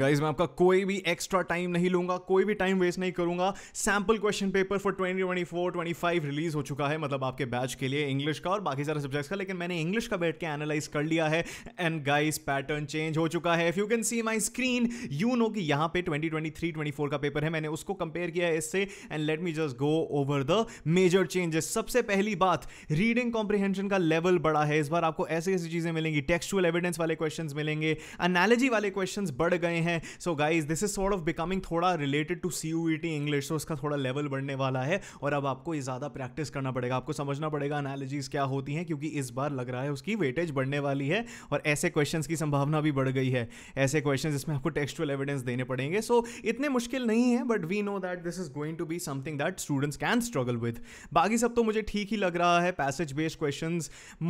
Guys मैं आपका कोई भी एक्स्ट्रा टाइम नहीं लूंगा कोई भी टाइम वेस्ट नहीं करूंगा sample question paper for 2024 25 release हो चुका है मतलब आपके बैच के लिए इंग्लिश का और बाकी सारे सब्जेक्ट्स का लेकिन मैंने इंग्लिश का बैठ के एनालाइज कर लिया है एंड गाइज पैटर्न चेंज हो चुका है if you can see my screen you know कि यहाँ पे ट्वेंटी फोर का पेपर है मैंने उसको कंपेयर किया है इससे and let me just go over the major changes सबसे पहली बात रीडिंग कॉम्प्रिहेंशन का लेवल बड़ा है इस बार आपको ऐसी ऐसी चीजें मिलेंगी टेक्सचुअल एविडेंस वाले क्वेश्चन मिलेंगे एनालॉजी वाले क्वेश्चन बढ़ गए हैं so guys this is sort of becoming थोड़ा related to CUET English so उसका थोड़ा लेवल बढ़ने वाला है और अब आपको ज़्यादा प्रैक्टिस करना पड़ेगा आपको समझना पड़ेगा एनालॉजीज क्या होती हैं क्योंकि इस बार लग रहा है उसकी वेटेज बढ़ने वाली है और ऐसे क्वेश्चन की संभावना भी बढ़ गई है ऐसे क्वेश्चन जिसमें आपको टेक्सचुअल एविडेंस देने पड़ेंगे सो so, इतने मुश्किल नहीं है but we know that this is going to be something that students can struggle with बाकी सब तो मुझे ठीक ही लग रहा है पैसेज बेस्ड क्वेश्चन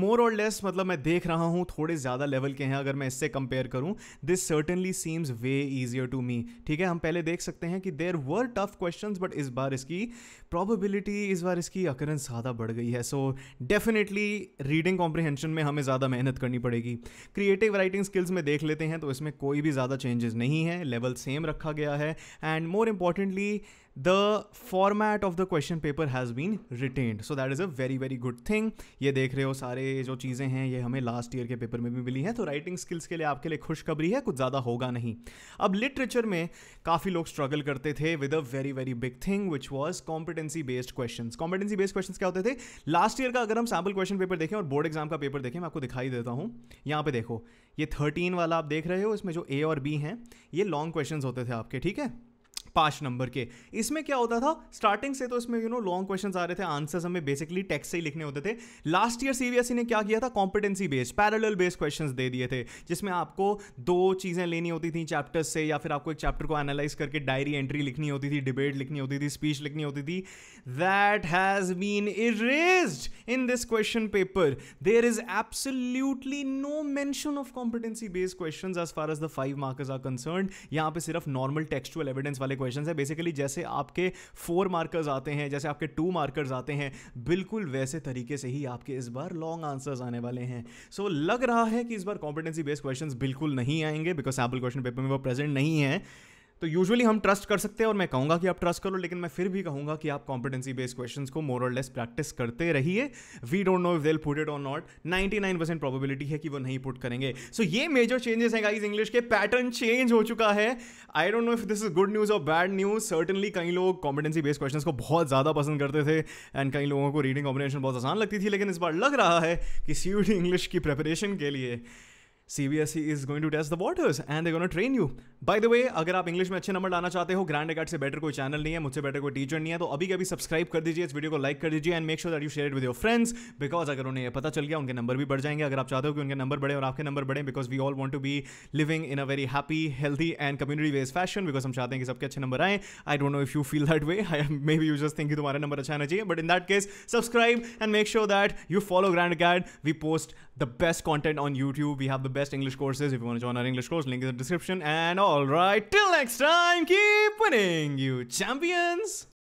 मोर और लेस मतलब मैं देख रहा हूँ थोड़े ज़्यादा लेवल के हैं अगर मैं इससे कंपेयर करूँ this certainly seems way easier to me ठीक है हम पहले देख सकते हैं कि there were tough question but इस बार इसकी प्रॉबिलिटी इस बार इसकी अकरेंस ज़्यादा बढ़ गई है सो डेफिनेटली रीडिंग कॉम्प्रिहेंशन में हमें ज़्यादा मेहनत करनी पड़ेगी क्रिएटिव राइटिंग स्किल्स में देख लेते हैं तो इसमें कोई भी ज़्यादा चेंजेस नहीं है लेवल सेम रखा गया है and more importantly the format of the question paper has been retained so that is a very very good thing ये देख रहे हो सारे जो चीज़ें हैं ये हमें लास्ट ईयर के पेपर में भी मिली हैं तो राइटिंग स्किल्स के लिए आपके लिए खुशखबरी है कुछ ज़्यादा होगा नहीं अब लिटरेचर में काफ़ी लोग स्ट्रगल करते थे with a very very big thing which was competency based question competency based question क्या होते थे लास्ट ईयर का अगर हम सैम्पल क्वेश्चन पेपर देखें और बोर्ड एग्जाम का पेपर देखें मैं आपको दिखाई देता हूँ यहाँ पे देखो ये थर्टीन वाला आप देख रहे हो इसमें जो ए और बी हैं ये लॉन्ग क्वेश्चन होते थे आपके ठीक है पांच नंबर के इसमें क्या होता था स्टार्टिंग से तो इसमें यू नो लॉन्ग क्वेश्चन आ रहे थे आंसर्स हमें बेसिकली टेक्स्ट से ही लिखने होते थे लास्ट ईयर सीबीएसई ने क्या किया था competency based parallel based question दे दिए थे जिसमें आपको दो चीज़ें लेनी होती थी चैप्टर्स से या फिर आपको एक चैप्टर को एनालाइज करके डायरी एंट्री लिखनी होती थी डिबेट लिखनी होती थी स्पीच लिखनी होती थी that has been erased in this question paper there is absolutely no mention of competency based question as far as the five marks are concern यहां पर सिर्फ नॉर्मल टेक्सुअल एविडेंस वाले क्वेश्चन है बेसिकली जैसे आपके फोर मार्कर्स आते हैं जैसे आपके टू मार्कर्स आते हैं बिल्कुल वैसे तरीके से ही आपके इस बार लॉन्ग आंसर्स आने वाले हैं सो so, लग रहा है कि इस बार कॉम्पिटेंसी बेस्ड क्वेश्चन बिल्कुल नहीं आएंगे बिकॉज सैम्पल क्वेश्चन पेपर में वो प्रेजेंट नहीं है तो यूजुअली हम ट्रस्ट कर सकते हैं और मैं कहूँगा कि आप ट्रस्ट करो लेकिन मैं फिर भी कहूँगा कि आप कॉम्पिटेंसी बेस्ड क्वेश्चन को मोर और लेस प्रैक्टिस करते रहिए we don't know if they'll put it और नॉट नाइन परसेंट प्रोबेबिलिटी है कि वो नहीं पुट करेंगे सो so, ये मेजर चेंजेस हैं गाइज इंग्लिश के पैटर्न चेंज हो चुका है I don't know if this is good news और बैड न्यूज सर्टनली कई लोग कॉम्पिटेंसी बेस्ड क्वेश्चन को बहुत ज़्यादा पसंद करते थे एंड कई लोगों को रीडिंग कॉम्बिनेशन बहुत आसान लगती थी लेकिन इस बार लग रहा है कि सी इंग्लिश की प्रेपरेशन के लिए C B S E is going to test the waters and they gonna train you by the way अगर आप इंग्लिश में अच्छे नंबर लाना चाहते हो ग्रैंड एकेड से बेटर कोई चैनल नहीं है मुझसे बेटर कोई टीचर नहीं है तो अभी के सब्सक्राइब कर दीजिए इस वीडियो को लाइक कर दीजिए and make sure that you share it with your friends because अगर उन्हें पता चल गया उनके नंबर भी बढ़ जाएंगे अगर आप चाहते हो कि उनके नंबर बढ़े और आपके नंबर बढ़े because we all want to be living in a very happy healthy and community ways fashion because हम चाहते हैं कि सबके अच्छे नंबर आए I don't know if you feel that way may be you just think तुम्हारा number अच्छा आना चाहिए but in that case subscribe and make sure that you follow grand acad we post the best content on YouTube we have the best best English courses. If you want to join our English course, link in the description. And all right, till next time, keep winning, you champions!